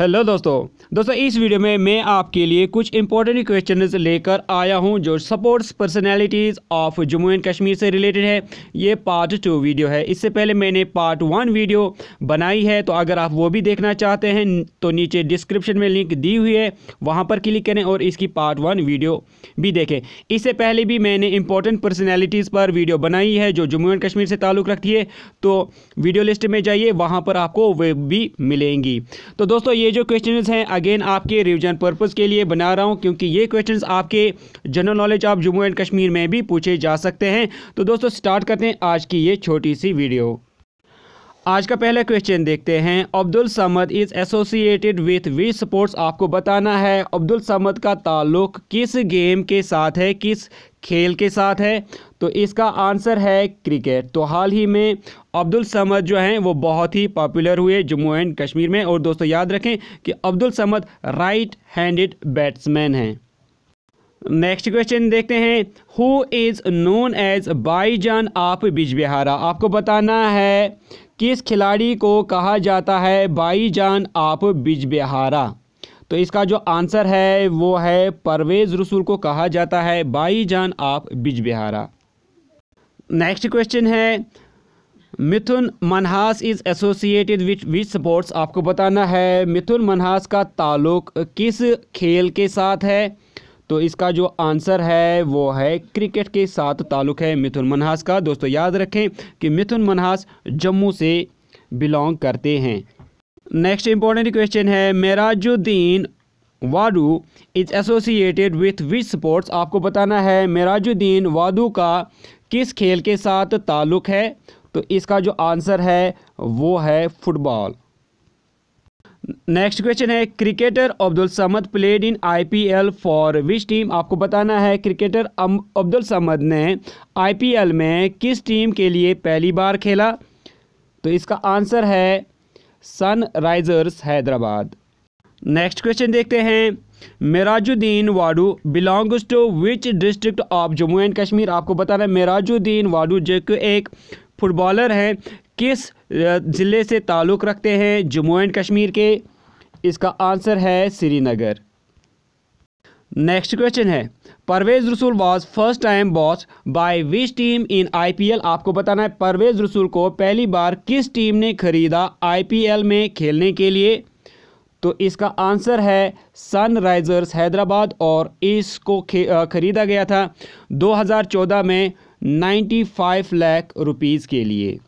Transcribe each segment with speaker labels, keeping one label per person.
Speaker 1: hello दोस्तों दोस्तों इस वीडियो में मैं आपके लिए कुछ इंपॉर्टेंट क्वेश्चन लेकर आया हूं जो sports personalities of Jammu and Kashmir से रिलेटेड है ये पार्ट टू वीडियो है इससे पहले मैंने पार्ट वन वीडियो बनाई है तो अगर आप वो भी देखना चाहते हैं तो नीचे डिस्क्रिप्शन में लिंक दी हुई है वहाँ पर क्लिक करें और इसकी पार्ट वन वीडियो भी देखें इससे पहले भी मैंने इंपॉर्टेंट पर्सनैलिटीज़ पर वीडियो बनाई है जो जम्मू एंड कश्मीर से ताल्लुक़ रखती है तो वीडियो लिस्ट में जाइए वहाँ पर आपको वे भी मिलेंगी तो दोस्तों ये ये जो क्वेश्चन हैं अगेन आपके रिविजन पर्पज़ के लिए बना रहा हूँ क्योंकि ये क्वेश्चन आपके general knowledge of Jammu and Kashmir में भी पूछे जा सकते हैं तो दोस्तों स्टार्ट करते हैं आज की ये छोटी सी वीडियो आज का पहला क्वेश्चन देखते हैं Abdul Samad is associated with which sports आपको बताना है अब्दुल समद का ताल्लुक किस गेम के साथ है किस खेल के साथ है तो इसका आंसर है क्रिकेट तो हाल ही में अब्दुल समद जो हैं वो बहुत ही पॉपुलर हुए जम्मू एंड कश्मीर में और दोस्तों याद रखें कि Abdul Samad right handed batsman हैं नेक्स्ट क्वेश्चन देखते हैं who is known as by जान ऑफ बिजबिहारा आपको बताना है किस खिलाड़ी को कहा जाता है बाई जान ऑफ बिजबिहारा तो इसका जो आंसर है वो है परवेज़ रसूल को कहा जाता है बाई जान ऑफ बिजबिहारा नेक्स्ट क्वेश्चन है Mithun Manhas is associated with which sports आपको बताना है मिथुन मनहास का ताल्लुक किस खेल के साथ है तो इसका जो आंसर है वो है क्रिकेट के साथ ताल्लुक़ है मिथुन मनहास का दोस्तों याद रखें कि मिथुन मनहास जम्मू से बिलोंग करते हैं नेक्स्ट इंपॉर्टेंट क्वेश्चन है Mehrajuddin Wadoo is associated with which sports आपको बताना है मेराजुद्दीन वादू का किस खेल के साथ ताल्लुक़ है तो इसका जो आंसर है वो है फुटबॉल नेक्स्ट क्वेश्चन है cricketer Abdul Samad played in IPL for which team आपको बताना है क्रिकेटर अब्दुल समद ने आईपीएल में किस टीम के लिए पहली बार खेला तो इसका आंसर है सनराइजर्स हैदराबाद नेक्स्ट क्वेश्चन देखते हैं Mehrajuddin Wadoo belongs to which district of Jammu and Kashmir आपको बताना है मेराजुद्दीन वाडू जो कि एक फुटबॉलर हैं किस ज़िले से ताल्लुक़ रखते हैं जम्मू एंड कश्मीर के इसका आंसर है श्रीनगर नेक्स्ट क्वेश्चन है Parvez Rasool was first time bought by which team in IPL आपको बताना है परवेज रसूल को पहली बार किस टीम ने खरीदा आईपीएल में खेलने के लिए तो इसका आंसर है सनराइज़र्स हैदराबाद और इसको ख़रीदा गया था 2014 में 95 लाख रुपीस के लिए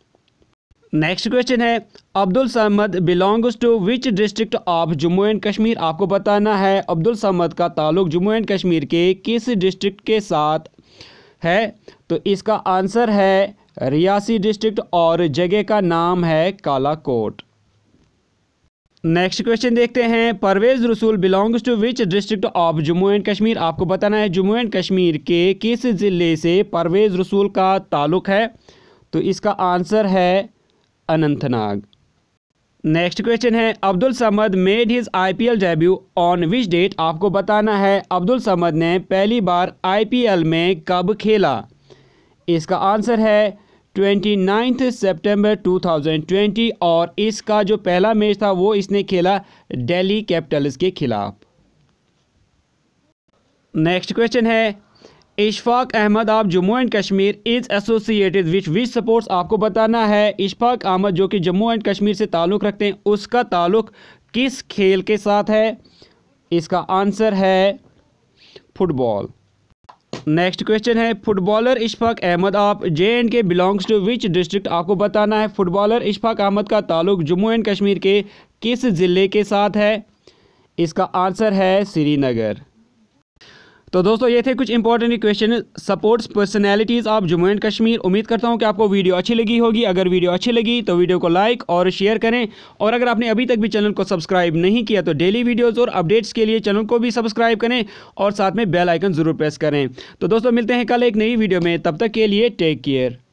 Speaker 1: नेक्स्ट क्वेश्चन है Abdul Samad belongs to which district of Jammu and Kashmir आपको बताना है अब्दुल समद का ताल्लुक जम्मू एंड कश्मीर के किस डिस्ट्रिक्ट के साथ है तो इसका आंसर है रियासी डिस्ट्रिक्ट और जगह का नाम है कालाकोट नेक्स्ट क्वेश्चन देखते हैं Parvez Rasool belongs to which district of Jammu and Kashmir आपको बताना है जम्मू एंड कश्मीर के किस ज़िले से परवेज रसूल का ताल्लुक है तो इसका आंसर है अनंतनाग नेक्स्ट क्वेश्चन है Abdul Samad made his IPL debut on which date आपको बताना है अब्दुल समद ने पहली बार आईपीएल में कब खेला इसका आंसर है twenty ninth 2020 two thousand twenty और इसका जो पहला मैच था वो इसने खेला दिल्ली कैपिटल्स के खिलाफ नेक्स्ट क्वेश्चन है Ishfaq Ahmed of Jammu and Kashmir is associated which which sports आपको बताना है इशफाक अहमद जो कि जम्मू एंड कश्मीर से ताल्लुक़ रखते हैं उसका ताल्लुक़ किस खेल के साथ है इसका आंसर है फुटबॉल नेक्स्ट क्वेश्चन है footballer Ishfaq Ahmed of J and K belongs to which district आपको बताना है फुटबॉलर इशफाक अहमद का ताल्लुक जम्मू एंड कश्मीर के किस ज़िले के साथ है इसका आंसर है श्रीनगर तो दोस्तों ये थे कुछ important question sports personalities of Jammu and Kashmir उम्मीद करता हूँ कि आपको वीडियो अच्छी लगी होगी अगर वीडियो अच्छी लगी तो वीडियो को लाइक और शेयर करें और अगर आपने अभी तक भी चैनल को सब्सक्राइब नहीं किया तो डेली वीडियोज़ और अपडेट्स के लिए चैनल को भी सब्सक्राइब करें और साथ में बेलाइकन ज़रूर प्रेस करें तो दोस्तों मिलते हैं कल एक नई वीडियो में तब तक के लिए टेक केयर